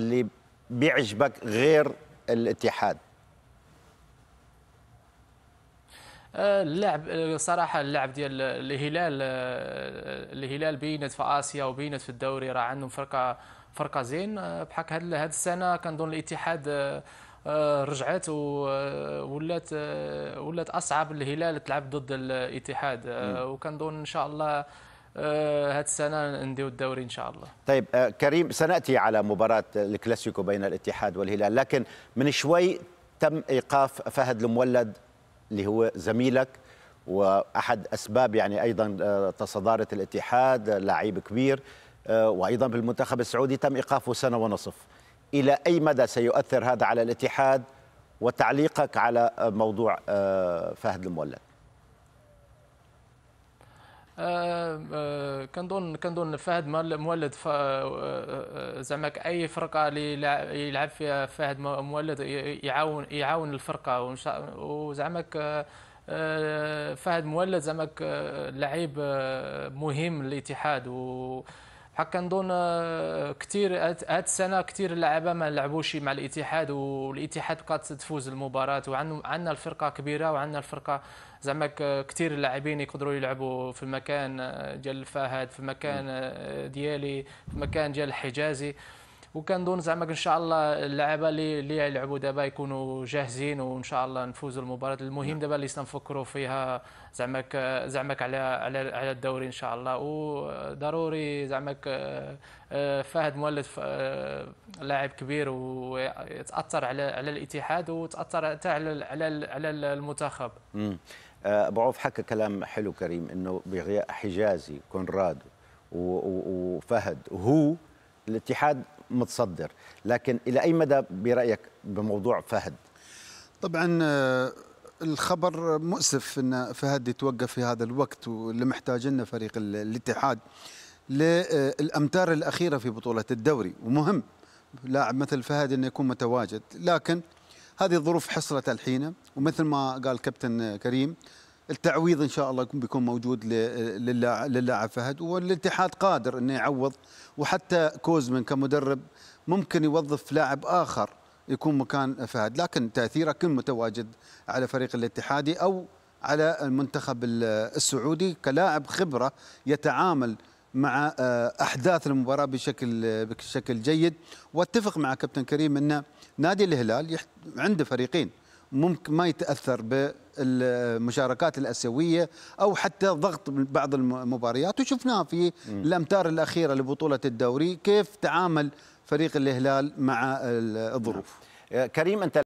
اللي بيعجبك غير الاتحاد آه، اللعب صراحة اللعب ديال الهلال آه، الهلال بينت في آسيا وبينت في الدوري راه عندهم فرقة فرقة زين آه، بحق هاد هاد السنة كنظن الاتحاد رجعت ولات ولات أصعب الهلال تلعب ضد الاتحاد وكنظن إن شاء الله هذه آه، السنه نديو الدوري ان شاء الله طيب آه، كريم سناتي على مباراه الكلاسيكو بين الاتحاد والهلال لكن من شوي تم ايقاف فهد المولد اللي هو زميلك واحد اسباب يعني ايضا آه، تصداره الاتحاد لعيب كبير وايضا بالمنتخب السعودي تم ايقافه سنه ونصف الى اي مدى سيؤثر هذا على الاتحاد وتعليقك على موضوع فهد المولد آه، آه، كنظن كنظن فهد مولد زعما اي فرقه اللي يلعب فيها فهد مولد يعاون يعاون الفرقه وزعما فهد مولد زعما لعيب آه، مهم للاتحاد و حقا نظن آه، كثير هاد السنه كثير اللعابه ما لعبوش مع الاتحاد والاتحاد بقات تفوز المباراه وعندنا الفرقه كبيره وعندنا الفرقه زعما كثير اللاعبين يقدروا يلعبوا في المكان ديال آه، الفهد في المكان آه، ديالي في المكان ديال الحجازي وكنظن زعما ان شاء الله اللعابه اللي اللي يلعبوا دابا يكونوا جاهزين وان شاء الله نفوزوا المباراه المهم نعم. دابا اللي تنفكروا فيها زعما زعما على على على الدوري ان شاء الله وضروري زعما آه، آه، فهد مولد آه، لاعب كبير ويتاثر على على الاتحاد وتاثر حتى على على المنتخب ابو عوف حكى كلام حلو كريم انه بغياء حجازي كونراد وفهد هو الاتحاد متصدر لكن إلى أي مدى برأيك بموضوع فهد طبعا آه، الخبر مؤسف ان فهد يتوقف في هذا الوقت واللي محتاج لنا فريق الاتحاد للامتار آه، الاخيره في بطوله الدوري ومهم لاعب مثل فهد انه يكون متواجد لكن هذه الظروف حصلت الحين ومثل ما قال كابتن كريم التعويض ان شاء الله يكون بيكون موجود للاعب فهد والاتحاد قادر انه يعوض وحتى كوزمن كمدرب ممكن يوظف لاعب اخر يكون مكان فهد لكن تاثيره كل متواجد على فريق الاتحادي او على المنتخب السعودي كلاعب خبره يتعامل مع آه، احداث المباراه بشكل بشكل جيد واتفق مع كابتن كريم ان نادي الهلال عنده فريقين ممكن ما يتاثر بالمشاركات الاسيويه او حتى ضغط بعض المباريات وشفناه في الامتار الاخيره لبطوله الدوري كيف تعامل فريق الهلال مع الظروف نعم. آه، كريم انت